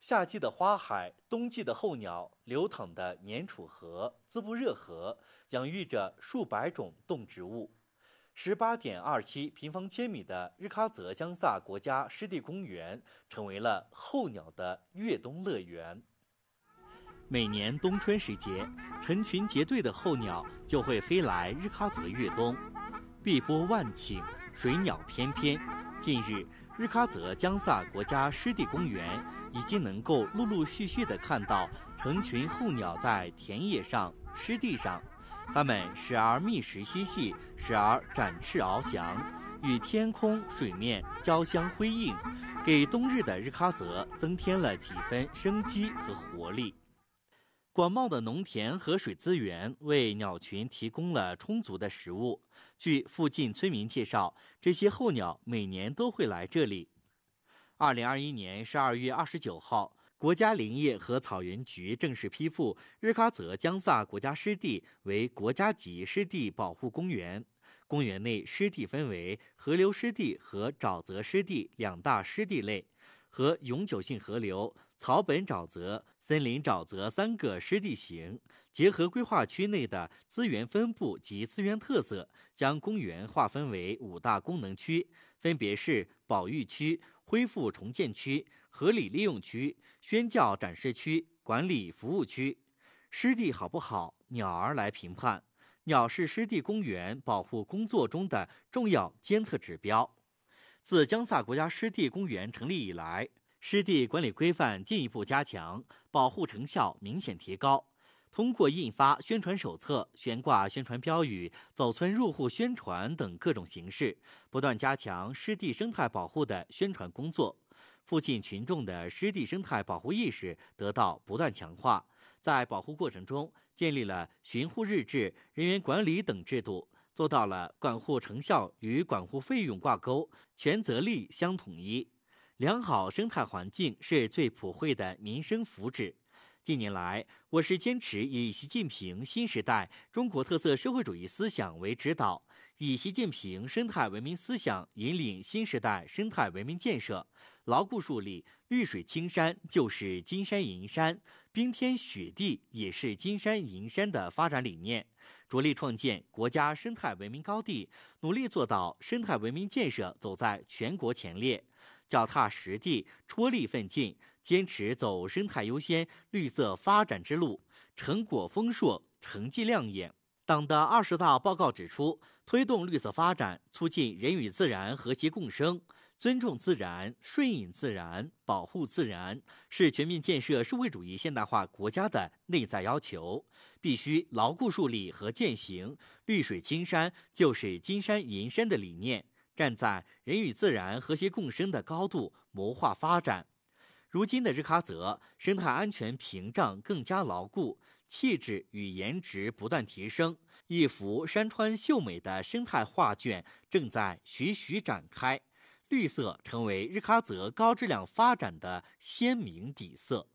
夏季的花海，冬季的候鸟，流淌的粘楚河、滋布热河，养育着数百种动植物。十八点二七平方千米的日喀则江萨国家湿地公园，成为了候鸟的越冬乐园。每年冬春时节，成群结队的候鸟就会飞来日喀则越冬，碧波万顷，水鸟翩翩。近日，日喀则江萨国家湿地公园已经能够陆陆续续地看到成群候鸟在田野上、湿地上，它们时而觅食嬉戏，时而展翅翱翔，与天空、水面交相辉映，给冬日的日喀则增添了几分生机和活力。广袤的农田和水资源为鸟群提供了充足的食物。据附近村民介绍，这些候鸟每年都会来这里。二零二一年十二月二十九号，国家林业和草原局正式批复日喀则江萨国家湿地为国家级湿地保护公园。公园内湿地分为河流湿地和沼泽湿地两大湿地类。和永久性河流、草本沼泽、森林沼泽三个湿地型，结合规划区内的资源分布及资源特色，将公园划分为五大功能区，分别是保育区、恢复重建区、合理利用区、宣教展示区、管理服务区。湿地好不好，鸟儿来评判。鸟是湿地公园保护工作中的重要监测指标。自江萨国家湿地公园成立以来，湿地管理规范进一步加强，保护成效明显提高。通过印发宣传手册、悬挂宣传标语、走村入户宣传等各种形式，不断加强湿地生态保护的宣传工作，附近群众的湿地生态保护意识得到不断强化。在保护过程中，建立了巡护日志、人员管理等制度。做到了管护成效与管护费用挂钩，权责利相统一。良好生态环境是最普惠的民生福祉。近年来，我市坚持以习近平新时代中国特色社会主义思想为指导，以习近平生态文明思想引领新时代生态文明建设，牢固树立“绿水青山就是金山银山，冰天雪地也是金山银山”的发展理念，着力创建国家生态文明高地，努力做到生态文明建设走在全国前列，脚踏实地，踔厉奋进。坚持走生态优先、绿色发展之路，成果丰硕，成绩亮眼。党的二十大报告指出，推动绿色发展，促进人与自然和谐共生，尊重自然、顺应自然、保护自然，是全面建设社会主义现代化国家的内在要求，必须牢固树立和践行“绿水青山就是金山银山”的理念，站在人与自然和谐共生的高度谋划发展。如今的日喀则生态安全屏障更加牢固，气质与颜值不断提升，一幅山川秀美的生态画卷正在徐徐展开，绿色成为日喀则高质量发展的鲜明底色。